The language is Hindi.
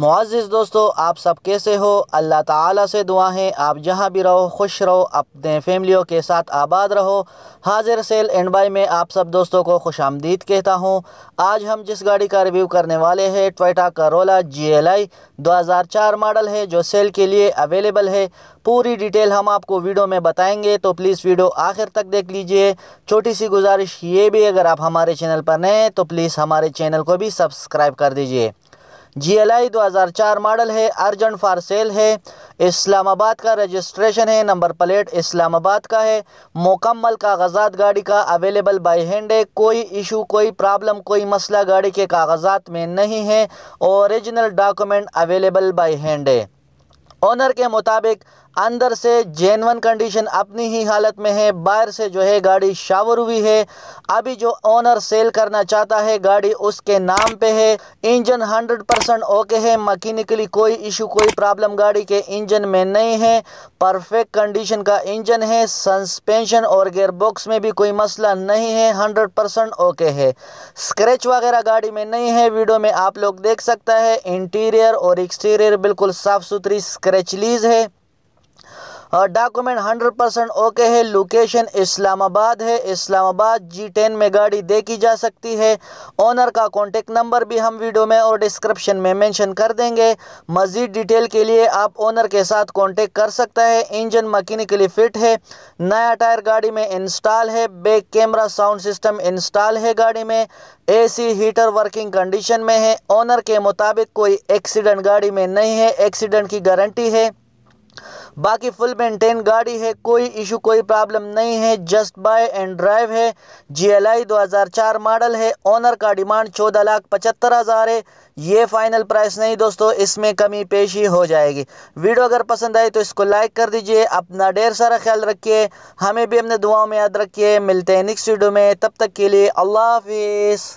मुआज़ दोस्तों आप सब कैसे हो अल्लाह ताला से दुआ है आप जहाँ भी रहो खुश रहो अपने फैमिलियों के साथ आबाद रहो हाजिर सेल एंड बाई में आप सब दोस्तों को खुश आमदीद कहता हूँ आज हम जिस गाड़ी का रिव्यू करने वाले हैं ट्वेटा करोला जी एल आई दो हज़ार चार मॉडल है जो सेल के लिए अवेलेबल है पूरी डिटेल हम आपको वीडियो में बताएंगे तो प्लीज़ वीडियो आखिर तक देख लीजिए छोटी सी गुजारिश ये भी अगर आप हमारे चैनल पर नए हैं तो प्लीज़ हमारे चैनल को भी सब्सक्राइब कर दीजिए जी एल आई दो हज़ार चार मॉडल है अर्जेंट फार सेल है इस्लामाबाद का रजिस्ट्रेशन है नंबर प्लेट इस्लामाबाद का है मुकम्मल कागजात गाड़ी का अवेलेबल बाय हैंड है कोई इशू कोई प्रॉब्लम कोई मसला गाड़ी के कागजात में नहीं है original document available by hand है ओनर के मुताबिक अंदर से जेनवन कंडीशन अपनी ही हालत में है बाहर से जो है गाड़ी शावर हुई है अभी जो ओनर सेल करना चाहता है गाड़ी उसके नाम पे है इंजन 100 परसेंट ओके है मकैनिकली कोई इशू कोई प्रॉब्लम गाड़ी के इंजन में नहीं है परफेक्ट कंडीशन का इंजन है सस्पेंशन और गेयरबॉक्स में भी कोई मसला नहीं है हंड्रेड परसेंट ओके है स्क्रैच वगैरह गाड़ी में नहीं है वीडियो में आप लोग देख सकता है इंटीरियर और एक्सटीरियर बिल्कुल साफ़ सुथरी स्क्रैचलीज है और डॉक्यूमेंट हंड्रेड परसेंट ओके है लोकेशन इस्लामाबाद है इस्लामाबाद जी टेन में गाड़ी देखी जा सकती है ओनर का कॉन्टेक्ट नंबर भी हम वीडियो में और डिस्क्रिप्शन में मैंशन कर देंगे मज़ीद डिटेल के लिए आप ओनर के साथ कॉन्टेक्ट कर सकता है इंजन मकैनिकली फिट है नया टायर गाड़ी में इंस्टॉल है back camera sound system install है गाड़ी में एसी हीटर वर्किंग कंडीशन में है ओनर के मुताबिक कोई एक्सीडेंट गाड़ी में नहीं है एक्सीडेंट की गारंटी है बाकी फुल मेंटेन गाड़ी है कोई इशू कोई प्रॉब्लम नहीं है जस्ट बाय एंड ड्राइव है जी एल आई दो हज़ार चार मॉडल है ओनर का डिमांड चौदह लाख पचहत्तर हज़ार है ये फाइनल प्राइस नहीं दोस्तों इसमें कमी पेशी हो जाएगी वीडियो अगर पसंद आए तो इसको लाइक कर दीजिए अपना ढेर सारा ख्याल रखिए हमें भी अपने दुआओं में याद रखिए मिलते हैं नेक्स्ट वीडियो में तब तक के लिए अल्लाह हाफिज़